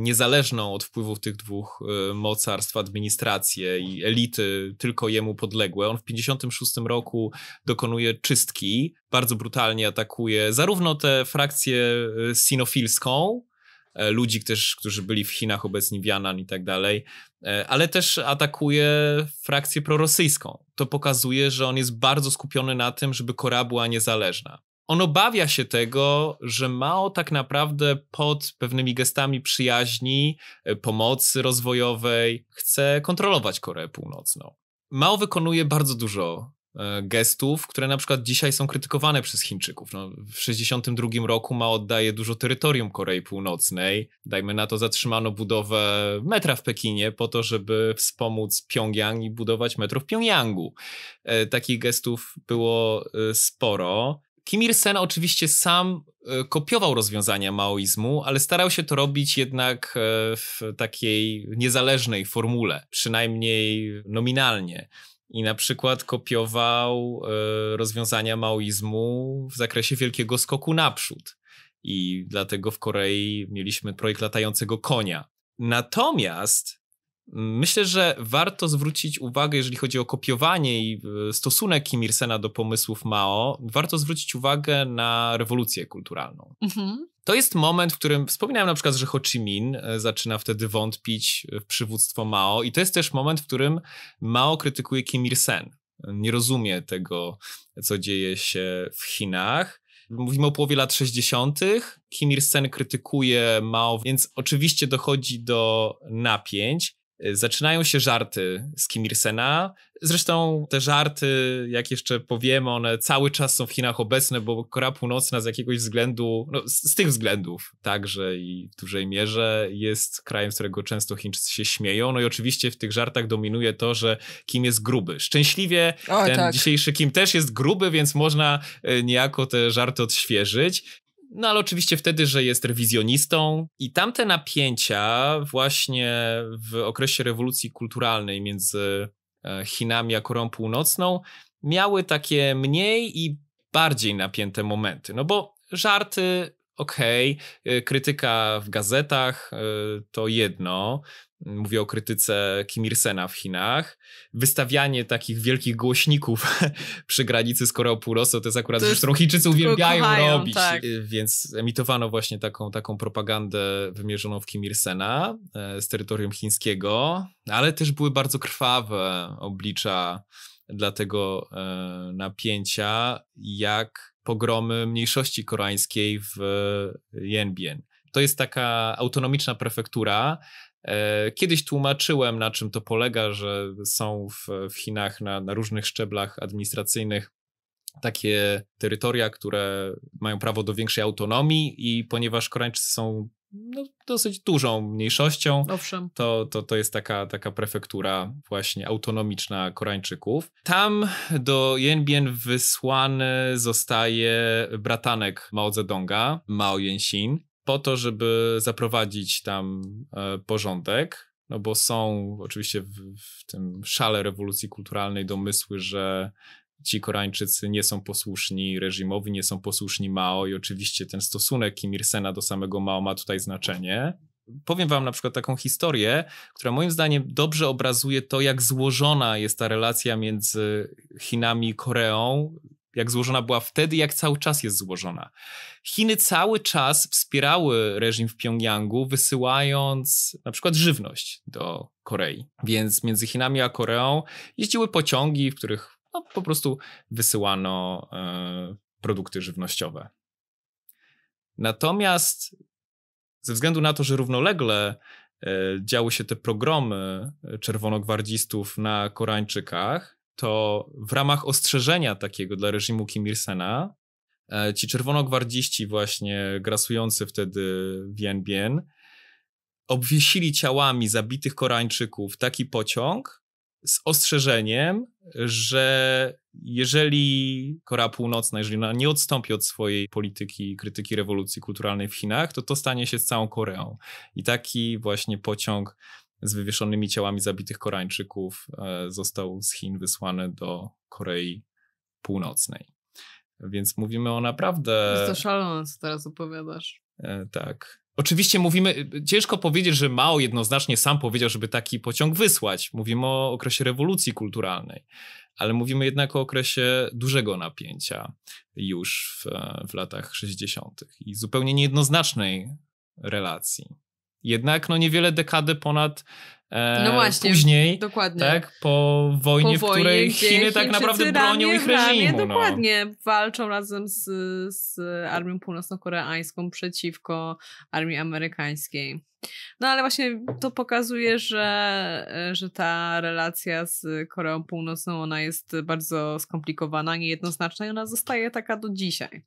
niezależną od wpływów tych dwóch e, mocarstw, administrację i elity tylko jemu podległe. On w 56 roku dokonuje czystki, bardzo brutalnie atakuje zarówno tę frakcję e, sinofilską, e, ludzi też, którzy byli w Chinach obecni, Wianan i tak dalej, ale też atakuje frakcję prorosyjską. To pokazuje, że on jest bardzo skupiony na tym, żeby Korea była niezależna on obawia się tego, że Mao tak naprawdę pod pewnymi gestami przyjaźni, e, pomocy rozwojowej chce kontrolować Koreę Północną. Mao wykonuje bardzo dużo e, gestów, które na przykład dzisiaj są krytykowane przez Chińczyków. No, w 1962 roku Mao oddaje dużo terytorium Korei Północnej. Dajmy na to, zatrzymano budowę metra w Pekinie po to, żeby wspomóc Pjongjang i budować metro w Pjongjangu. E, takich gestów było sporo. Kim Il-sen oczywiście sam e, kopiował rozwiązania maoizmu, ale starał się to robić jednak e, w takiej niezależnej formule, przynajmniej nominalnie. I na przykład kopiował e, rozwiązania maoizmu w zakresie wielkiego skoku naprzód. I dlatego w Korei mieliśmy projekt latającego konia. Natomiast Myślę, że warto zwrócić uwagę, jeżeli chodzi o kopiowanie i e, stosunek Kim Irsena do pomysłów Mao, warto zwrócić uwagę na rewolucję kulturalną. Mhm. To jest moment, w którym wspominałem na przykład, że Ho Chi Minh e, zaczyna wtedy wątpić w przywództwo Mao, i to jest też moment, w którym Mao krytykuje Kim Irsen. Nie rozumie tego, co dzieje się w Chinach. Mówimy o połowie lat 60. Kim Irsen krytykuje Mao, więc oczywiście dochodzi do napięć. Y, zaczynają się żarty z Kim Irsena. Zresztą te żarty, jak jeszcze powiemy, one cały czas są w Chinach obecne, bo Korea Północna z jakiegoś względu, no z, z tych względów także i w dużej mierze jest krajem, z którego często Chińczycy się śmieją. No i oczywiście w tych żartach dominuje to, że Kim jest gruby. Szczęśliwie o, ten tak. dzisiejszy Kim też jest gruby, więc można y, niejako te żarty odświeżyć. No ale oczywiście wtedy, że jest rewizjonistą i tamte napięcia właśnie w okresie rewolucji kulturalnej między e, Chinami a Koreą Północną miały takie mniej i bardziej napięte momenty. No bo żarty okej, okay, krytyka w gazetach y, to jedno. Mówię o krytyce Kim Irsena w Chinach. Wystawianie takich wielkich głośników przy granicy z Koreą Północną to jest akurat to zresztą Chińczycy uwielbiają kochają, robić. Tak. Y, więc emitowano właśnie taką, taką propagandę wymierzoną w Kim Irsena e, z terytorium chińskiego, ale też były bardzo krwawe oblicza dla tego e, napięcia, jak pogromy mniejszości koreańskiej w Jenbien. To jest taka autonomiczna prefektura. E, kiedyś tłumaczyłem, na czym to polega, że są w, w Chinach na, na różnych szczeblach administracyjnych takie terytoria, które mają prawo do większej autonomii, i ponieważ Koreańczycy są no, dosyć dużą mniejszością. Owszem. To, to, to jest taka, taka prefektura właśnie autonomiczna Koreańczyków. Tam do Jenbien wysłany zostaje bratanek Mao Zedonga, Mao Yensin, po to, żeby zaprowadzić tam e, porządek. No bo są oczywiście w, w tym szale rewolucji kulturalnej domysły, że ci Koreańczycy nie są posłuszni reżimowi, nie są posłuszni Mao i oczywiście ten stosunek Kim Il-sena do samego Mao ma tutaj znaczenie. Powiem wam na przykład taką historię, która moim zdaniem dobrze obrazuje to, jak złożona jest ta relacja między Chinami i Koreą, jak złożona była wtedy, jak cały czas jest złożona. Chiny cały czas wspierały reżim w Pjongjangu, wysyłając na przykład żywność do Korei. Więc między Chinami a Koreą jeździły pociągi, w których no, po prostu wysyłano e, produkty żywnościowe. Natomiast ze względu na to, że równolegle e, działy się te programy czerwonogwardzistów na Koreańczykach, to w ramach ostrzeżenia takiego dla reżimu Kim Il-sena e, ci czerwonogwardziści właśnie grasujący wtedy w Yenbien obwiesili ciałami zabitych Koreańczyków taki pociąg, z ostrzeżeniem, że jeżeli Korea Północna, jeżeli ona nie odstąpi od swojej polityki krytyki rewolucji kulturalnej w Chinach, to to stanie się z całą Koreą. I taki właśnie pociąg z wywieszonymi ciałami zabitych Koreańczyków e, został z Chin wysłany do Korei Północnej. Więc mówimy o naprawdę. Jest to szalone, co teraz opowiadasz. E, tak. Oczywiście mówimy, ciężko powiedzieć, że Mao jednoznacznie sam powiedział, żeby taki pociąg wysłać. Mówimy o okresie rewolucji kulturalnej, ale mówimy jednak o okresie dużego napięcia już w, w latach 60. i zupełnie niejednoznacznej relacji. Jednak no niewiele dekady ponad E, no właśnie, później, dokładnie. tak, po wojnie, po w której Chiny tak naprawdę bronią ich ramię, no. Dokładnie, no. walczą razem z, z armią północno-koreańską przeciwko armii amerykańskiej. No ale właśnie to pokazuje, że, że ta relacja z Koreą Północną, ona jest bardzo skomplikowana, niejednoznaczna i ona zostaje taka do dzisiaj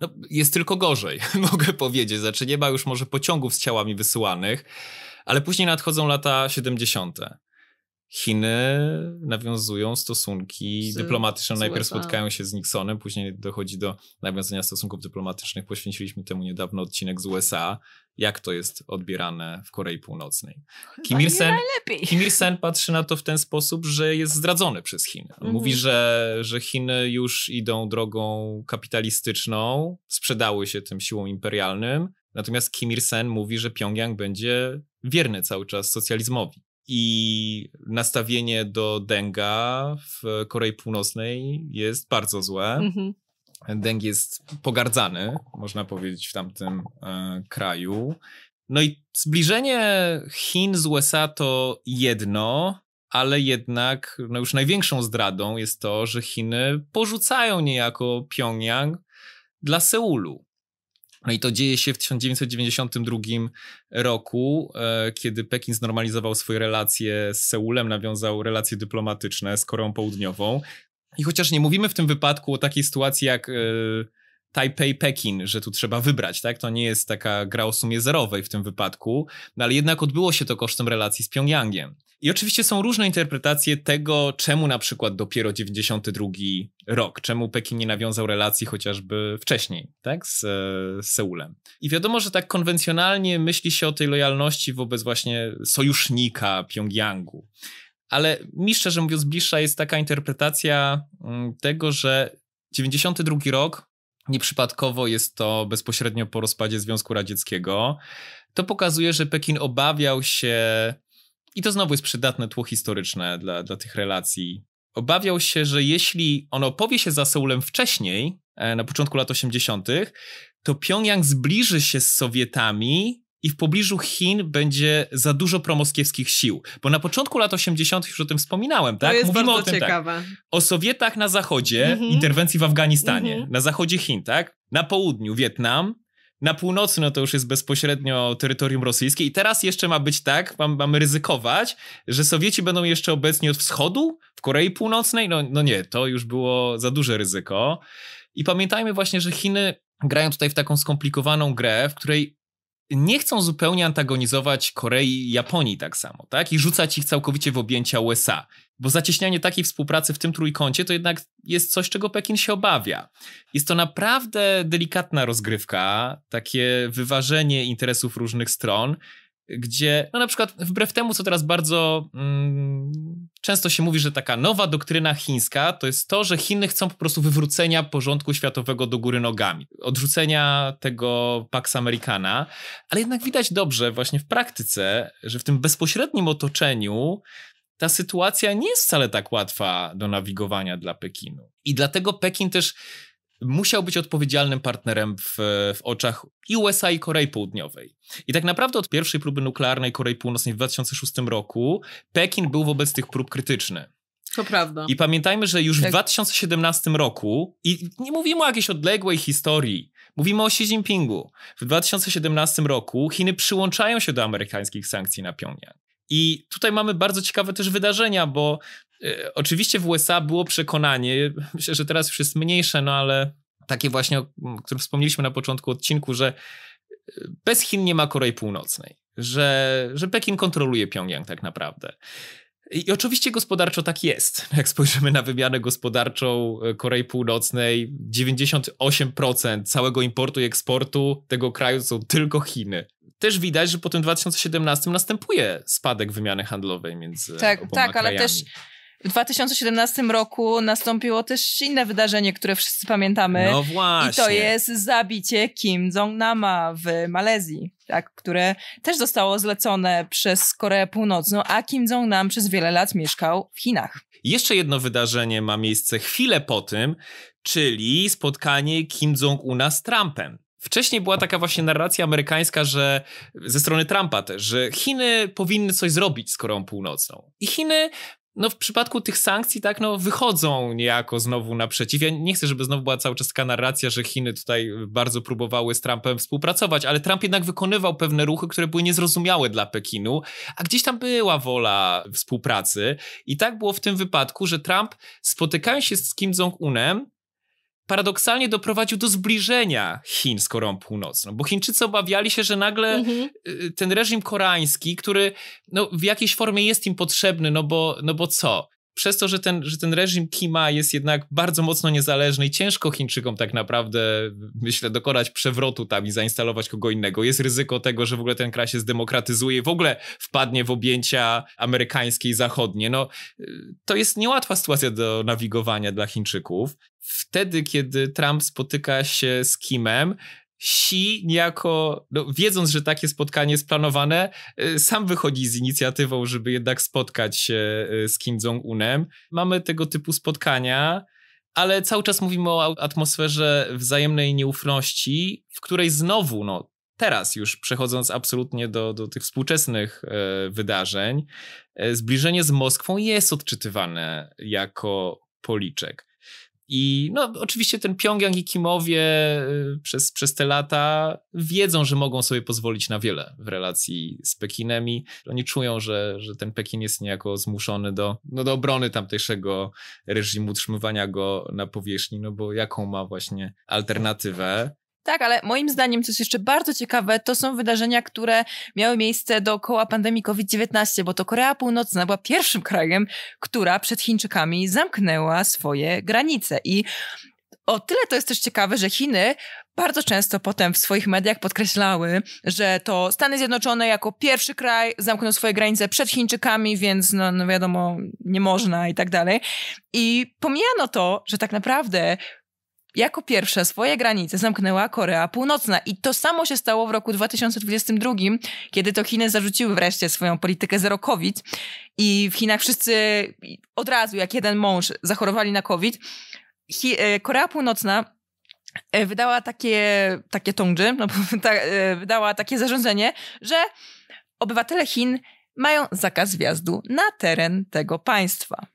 no, jest tylko gorzej, mogę powiedzieć. Znaczy, nie ma już może pociągów z ciałami wysyłanych, ale później nadchodzą lata 70. Chiny nawiązują stosunki z, dyplomatyczne. Najpierw spotkają się z Nixonem, później dochodzi do nawiązania stosunków dyplomatycznych. Poświęciliśmy temu niedawno odcinek z USA, jak to jest odbierane w Korei Północnej. Kim Il-sen, Kim Il-sen patrzy na to w ten sposób, że jest zdradzony przez Chiny. Mhm. Mówi, że, że Chiny już idą drogą kapitalistyczną, sprzedały się tym siłom imperialnym, natomiast Kim Il-sen mówi, że Pjongjang będzie wierny cały czas socjalizmowi i nastawienie do denga w Korei Północnej jest bardzo złe. Mhm. Deng jest pogardzany, można powiedzieć, w tamtym e, kraju. No i zbliżenie Chin z USA to jedno, ale jednak no już największą zdradą jest to, że Chiny porzucają niejako Pjongjang dla Seulu. No i to dzieje się w 1992 roku, e, kiedy Pekin znormalizował swoje relacje z Seulem, nawiązał relacje dyplomatyczne z Koreą Południową. I chociaż nie mówimy w tym wypadku o takiej sytuacji jak e, Taipei Pekin, że tu trzeba wybrać, tak? To nie jest taka gra o sumie zerowej w tym wypadku, no ale jednak odbyło się to kosztem relacji z Pjongjangiem. I oczywiście są różne interpretacje tego, czemu na przykład dopiero 92 rok, czemu Pekin nie nawiązał relacji chociażby wcześniej, tak, z, e, z Seulem. I wiadomo, że tak konwencjonalnie myśli się o tej lojalności wobec właśnie sojusznika Pjongjangu. Ale mi szczerze mówiąc bliższa jest taka interpretacja mm, tego, że 92 rok Nieprzypadkowo jest to bezpośrednio po rozpadzie Związku Radzieckiego. To pokazuje, że Pekin obawiał się, i to znowu jest przydatne tło historyczne dla, dla tych relacji, obawiał się, że jeśli on opowie się za Seulem wcześniej, e, na początku lat 80., to Pjongjang zbliży się z Sowietami i w pobliżu Chin będzie za dużo promoskiewskich sił. Bo na początku lat 80. już o tym wspominałem, tak? To jest Mówimy o tym tak. ciekawe. tak. O Sowietach na zachodzie, mhm. interwencji w Afganistanie, mhm. na zachodzie Chin, tak? Na południu Wietnam, na północy, no to już jest bezpośrednio terytorium rosyjskie. I teraz jeszcze ma być tak, mam, mamy ryzykować, że Sowieci będą jeszcze obecni od wschodu, w Korei Północnej. No, no nie, to już było za duże ryzyko. I pamiętajmy właśnie, że Chiny grają tutaj w taką skomplikowaną grę, w której nie chcą zupełnie antagonizować Korei i Japonii tak samo, tak? I rzucać ich całkowicie w objęcia USA. Bo zacieśnianie takiej współpracy w tym trójkącie to jednak jest coś, czego Pekin się obawia. Jest to naprawdę delikatna rozgrywka, takie wyważenie interesów różnych stron gdzie, no na przykład, wbrew temu, co teraz bardzo mm, często się mówi, że taka nowa doktryna chińska to jest to, że Chiny chcą po prostu wywrócenia porządku światowego do góry nogami, odrzucenia tego Pax Americana, ale jednak widać dobrze właśnie w praktyce, że w tym bezpośrednim otoczeniu ta sytuacja nie jest wcale tak łatwa do nawigowania dla Pekinu. I dlatego Pekin też musiał być odpowiedzialnym partnerem w, w oczach i USA, i Korei Południowej. I tak naprawdę od pierwszej próby nuklearnej Korei Północnej w 2006 roku Pekin był wobec tych prób krytyczny. To prawda. I pamiętajmy, że już tak. w 2017 roku, i nie mówimy o jakiejś odległej historii, mówimy o Xi Jinpingu. W 2017 roku Chiny przyłączają się do amerykańskich sankcji na Pjongjang. I tutaj mamy bardzo ciekawe też wydarzenia, bo E, oczywiście w USA było przekonanie, myślę, że teraz już jest mniejsze, no ale takie właśnie, o którym wspomnieliśmy na początku odcinku, że e, bez Chin nie ma Korei Północnej, że, że Pekin kontroluje Pjongjang tak naprawdę. I oczywiście gospodarczo tak jest. Jak spojrzymy na wymianę gospodarczą e, Korei Północnej, 98% całego importu i eksportu tego kraju są tylko Chiny. Też widać, że po tym 2017 następuje spadek wymiany handlowej między tak, oboma tak, krajami. Tak, tak, ale też w 2017 roku nastąpiło też inne wydarzenie, które wszyscy pamiętamy. No właśnie. I to jest zabicie Kim Jong-nama w Malezji, tak, które też zostało zlecone przez Koreę Północną, a Kim Jong-nam przez wiele lat mieszkał w Chinach. Jeszcze jedno wydarzenie ma miejsce chwilę po tym, czyli spotkanie Kim Jong-una z Trumpem. Wcześniej była taka właśnie narracja amerykańska, że ze strony Trumpa też, że Chiny powinny coś zrobić z Koreą Północną. I Chiny no w przypadku tych sankcji, tak, no wychodzą niejako znowu naprzeciw. Ja nie chcę, żeby znowu była cały czas taka narracja, że Chiny tutaj bardzo próbowały z Trumpem współpracować, ale Trump jednak wykonywał pewne ruchy, które były niezrozumiałe dla Pekinu, a gdzieś tam była wola współpracy. I tak było w tym wypadku, że Trump spotykając się z Kim Jong-unem, paradoksalnie doprowadził do zbliżenia Chin z Koreą Północną, bo Chińczycy obawiali się, że nagle mhm. Y, ten reżim koreański, który no, w jakiejś formie jest im potrzebny, no bo, no bo co? przez to, że ten, że ten reżim Kima jest jednak bardzo mocno niezależny i ciężko Chińczykom tak naprawdę, myślę, dokonać przewrotu tam i zainstalować kogo innego. Jest ryzyko tego, że w ogóle ten kraj się zdemokratyzuje i w ogóle wpadnie w objęcia amerykańskie i zachodnie. No, to jest niełatwa sytuacja do nawigowania dla Chińczyków wtedy, kiedy Trump spotyka się z Kimem, Si niejako, no, wiedząc, że takie spotkanie jest planowane, y, sam wychodzi z inicjatywą, żeby jednak spotkać się y, z Kim Jong-unem. Mamy tego typu spotkania, ale cały czas mówimy o atmosferze wzajemnej nieufności, w której znowu, no, teraz już przechodząc absolutnie do, do tych współczesnych e, wydarzeń, e, zbliżenie z Moskwą jest odczytywane jako policzek. I no, oczywiście ten Pjongjang i Kimowie y, przez, przez te lata wiedzą, że mogą sobie pozwolić na wiele w relacji z Pekinem i oni czują, że, że ten Pekin jest niejako zmuszony do, no, do obrony tamtejszego reżimu, utrzymywania go na powierzchni, no bo jaką ma właśnie alternatywę. Tak, ale moim zdaniem, co jest jeszcze bardzo ciekawe, to są wydarzenia, które miały miejsce dookoła pandemii COVID-19, bo to Korea Północna była pierwszym krajem, która przed Chińczykami zamknęła swoje granice. I o tyle to jest też ciekawe, że Chiny bardzo często potem w swoich mediach podkreślały, że to Stany Zjednoczone jako pierwszy kraj zamknął swoje granice przed Chińczykami, więc no, no wiadomo, nie można i tak dalej. I pomijano to, że tak naprawdę jako pierwsza swoje granice zamknęła Korea Północna. I to samo się stało w roku 2022, kiedy to Chiny zarzuciły wreszcie swoją politykę zero COVID i w Chinach wszyscy od razu, jak jeden mąż, zachorowali na COVID. E, Korea Północna e, wydała takie, takie no, ta, e, wydała takie zarządzenie, że obywatele Chin mają zakaz wjazdu na teren tego państwa.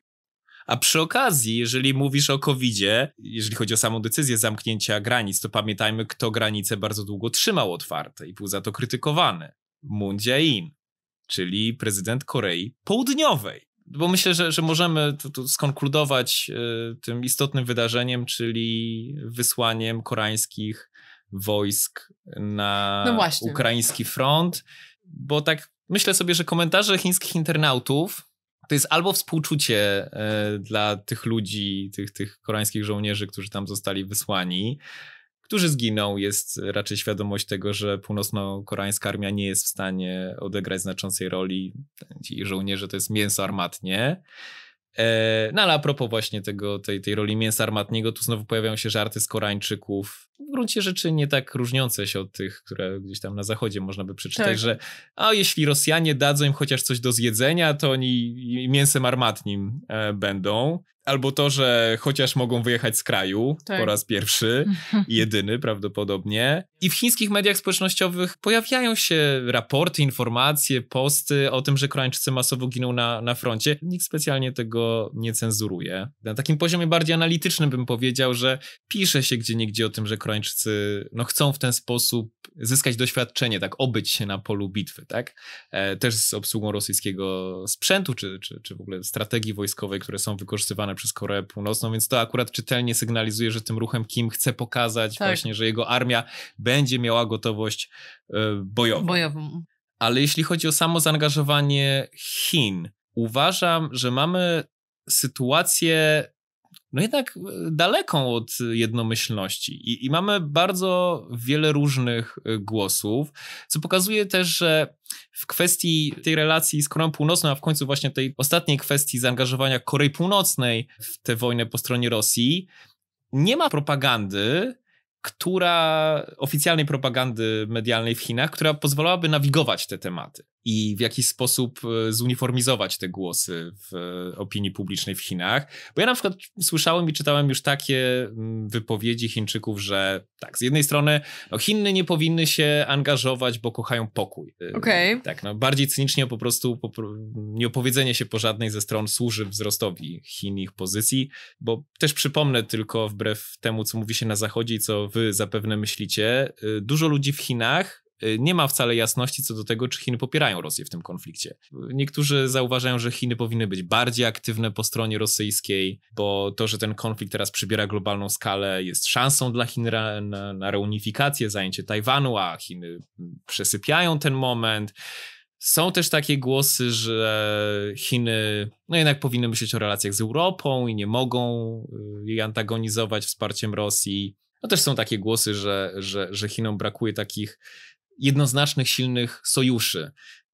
A przy okazji, jeżeli mówisz o COVID-zie, jeżeli chodzi o samą decyzję zamknięcia granic, to pamiętajmy, kto granice bardzo długo trzymał otwarte i był za to krytykowany. Moon Jae-in, czyli prezydent Korei Południowej. Bo myślę, że, że możemy tu, tu skonkludować y, tym istotnym wydarzeniem, czyli wysłaniem koreańskich wojsk na no ukraiński front, bo tak myślę sobie, że komentarze chińskich internautów to jest albo współczucie e, dla tych ludzi, tych, tych koreańskich żołnierzy, którzy tam zostali wysłani, którzy zginą, jest raczej świadomość tego, że północno-koreańska armia nie jest w stanie odegrać znaczącej roli. Ci żołnierze to jest mięso armatnie. E, no ale a propos właśnie tego, tej, tej roli mięsa armatniego, tu znowu pojawiają się żarty z Koreańczyków. W gruncie rzeczy nie tak różniące się od tych, które gdzieś tam na zachodzie można by przeczytać, tak. że a jeśli Rosjanie dadzą im chociaż coś do zjedzenia, to oni mięsem armatnim e, będą albo to, że chociaż mogą wyjechać z kraju tak. po raz pierwszy, jedyny prawdopodobnie. I w chińskich mediach społecznościowych pojawiają się raporty, informacje, posty o tym, że Koreańczycy masowo giną na, na froncie. Nikt specjalnie tego nie cenzuruje. Na takim poziomie bardziej analitycznym bym powiedział, że pisze się gdzie niegdzie o tym, że Koreańczycy no, chcą w ten sposób zyskać doświadczenie, tak, obyć się na polu bitwy, tak? E, też z obsługą rosyjskiego sprzętu, czy, czy, czy w ogóle strategii wojskowej, które są wykorzystywane przez Koreę Północną, więc to akurat czytelnie sygnalizuje, że tym ruchem Kim chce pokazać tak. właśnie, że jego armia będzie miała gotowość e, bojową. bojową. Ale jeśli chodzi o samo zaangażowanie Chin, uważam, że mamy sytuację no jednak e, daleką od jednomyślności. I, I, mamy bardzo wiele różnych e, głosów, co pokazuje też, że w kwestii tej relacji z Koreą Północną, a w końcu właśnie tej ostatniej kwestii zaangażowania Korei Północnej w tę wojnę po stronie Rosji, nie ma propagandy, która oficjalnej propagandy medialnej w Chinach, która pozwalałaby nawigować te tematy i w jakiś sposób e, zuniformizować te głosy w e, opinii publicznej w Chinach. Bo ja na przykład słyszałem i czytałem już takie mm, wypowiedzi Chińczyków, że tak, z jednej strony no Chiny nie powinny się angażować, bo kochają pokój. Y, okay. Tak, no bardziej cynicznie po prostu nieopowiedzenie się po żadnej ze stron służy wzrostowi Chin, ich pozycji, bo też przypomnę tylko, wbrew temu, co mówi się na Zachodzie i co wy zapewne myślicie, y, dużo ludzi w Chinach Y, nie ma wcale jasności co do tego, czy Chiny popierają Rosję w tym konflikcie. Niektórzy zauważają, że Chiny powinny być bardziej aktywne po stronie rosyjskiej, bo to, że ten konflikt teraz przybiera globalną skalę, jest szansą dla Chin na, na reunifikację, zajęcie Tajwanu, a Chiny mm, przesypiają ten moment. Są też takie głosy, że Chiny no jednak powinny myśleć o relacjach z Europą i nie mogą y, jej antagonizować wsparciem Rosji. No też są takie głosy, że, że, że Chinom brakuje takich jednoznacznych, silnych sojuszy.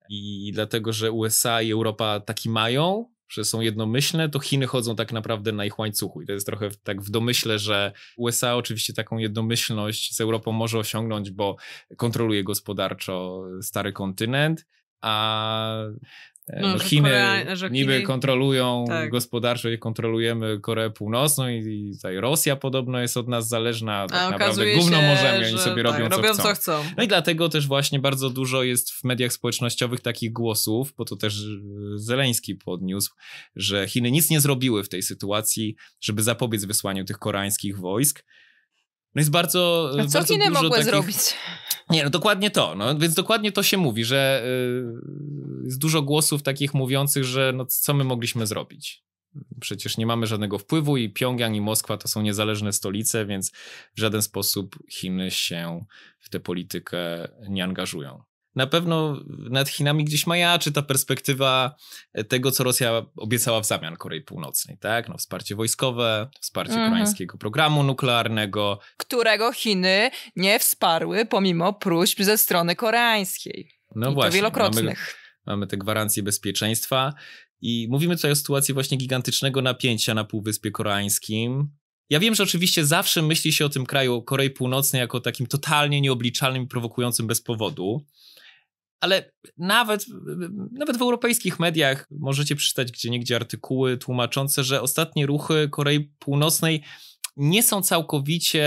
I dlatego, że USA i Europa taki mają, że są jednomyślne, to Chiny chodzą tak naprawdę na ich łańcuchu. I to jest trochę tak w domyśle, że USA oczywiście taką jednomyślność z Europą może osiągnąć, bo kontroluje gospodarczo stary kontynent, a E, no, no Chiny Korea, niby Chiny... kontrolują tak. gospodarczo i kontrolujemy Koreę Północną i, i tutaj Rosja podobno jest od nas zależna, tak A naprawdę gówno możemy, oni sobie tak, robią, co, robią chcą. co, chcą. No i dlatego też właśnie bardzo dużo jest w mediach społecznościowych takich głosów, bo to też e, Zeleński podniósł, że Chiny nic nie zrobiły w tej sytuacji, żeby zapobiec wysłaniu tych koreańskich wojsk. No jest bardzo. A co bardzo Chiny mogły takich... zrobić? Nie, no dokładnie to. No, więc dokładnie to się mówi, że yy, jest dużo głosów takich mówiących, że no, co my mogliśmy zrobić? Przecież nie mamy żadnego wpływu i Pjongjang i Moskwa to są niezależne stolice, więc w żaden sposób Chiny się w tę politykę nie angażują na pewno nad Chinami gdzieś majaczy ta perspektywa tego, co Rosja obiecała w zamian Korei Północnej, tak? No, wsparcie wojskowe, wsparcie mhm. koreańskiego programu nuklearnego. Którego Chiny nie wsparły pomimo próśb ze strony koreańskiej. No I właśnie. wielokrotnych. Mamy, mamy te gwarancje bezpieczeństwa. I mówimy tutaj o sytuacji właśnie gigantycznego napięcia na Półwyspie Koreańskim, ja wiem, że oczywiście zawsze myśli się o tym kraju Korei Północnej jako takim totalnie nieobliczalnym i prowokującym bez powodu, ale nawet, nawet w europejskich mediach możecie przeczytać gdzie niegdzie artykuły tłumaczące, że ostatnie ruchy Korei Północnej nie są całkowicie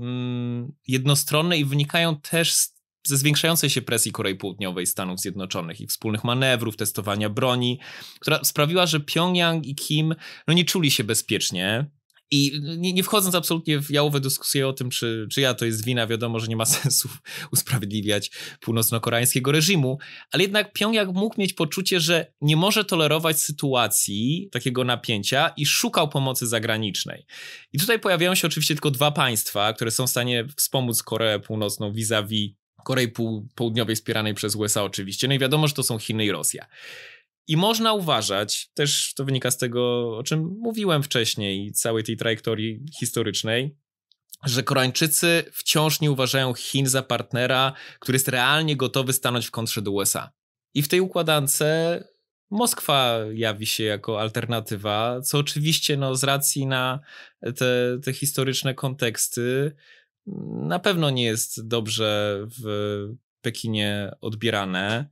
mm, jednostronne i wynikają też z ze zwiększającej się presji Korei Południowej, Stanów Zjednoczonych i wspólnych manewrów, testowania broni, która sprawiła, że Pjongjang i Kim no, nie czuli się bezpiecznie i nie, nie, wchodząc absolutnie w jałowe dyskusje o tym, czy, czy ja to jest wina, wiadomo, że nie ma sensu usprawiedliwiać północno-koreańskiego reżimu, ale jednak Pyongyang mógł mieć poczucie, że nie może tolerować sytuacji takiego napięcia i szukał pomocy zagranicznej. I tutaj pojawiają się oczywiście tylko dwa państwa, które są w stanie wspomóc Koreę Północną vis-a-vis Korei Południowej wspieranej przez USA oczywiście. No i wiadomo, że to są Chiny i Rosja. I można uważać, też to wynika z tego, o czym mówiłem wcześniej, całej tej trajektorii historycznej, że Koreańczycy wciąż nie uważają Chin za partnera, który jest realnie gotowy stanąć w kontrze do USA. I w tej układance Moskwa jawi się jako alternatywa, co oczywiście no, z racji na te, te historyczne konteksty na pewno nie jest dobrze w Pekinie odbierane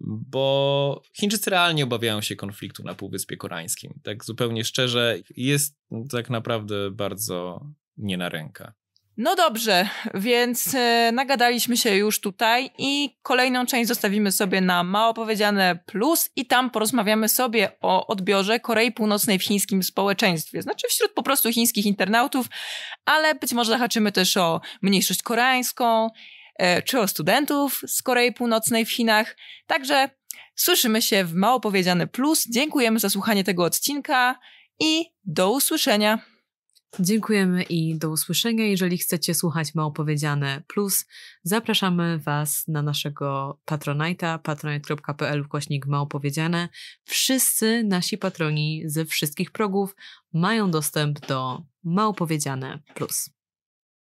bo Chińczycy realnie obawiają się konfliktu na Półwyspie Koreańskim. Tak zupełnie szczerze, jest tak naprawdę bardzo nie na rękę. No dobrze, więc e, nagadaliśmy się już tutaj i kolejną część zostawimy sobie na mało powiedziane plus i tam porozmawiamy sobie o odbiorze Korei Północnej w chińskim społeczeństwie, znaczy wśród po prostu chińskich internautów, ale być może zahaczymy też o mniejszość koreańską E, czy o studentów z Korei Północnej w Chinach. Także słyszymy się w Mało Powiedziane Plus. Dziękujemy za słuchanie tego odcinka i do usłyszenia. Dziękujemy i do usłyszenia. Jeżeli chcecie słuchać Mało Powiedziane Plus, zapraszamy Was na naszego patronajta patronite.pl kośnik Mało Powiedziane. Wszyscy nasi patroni ze wszystkich progów mają dostęp do Mało Powiedziane Plus.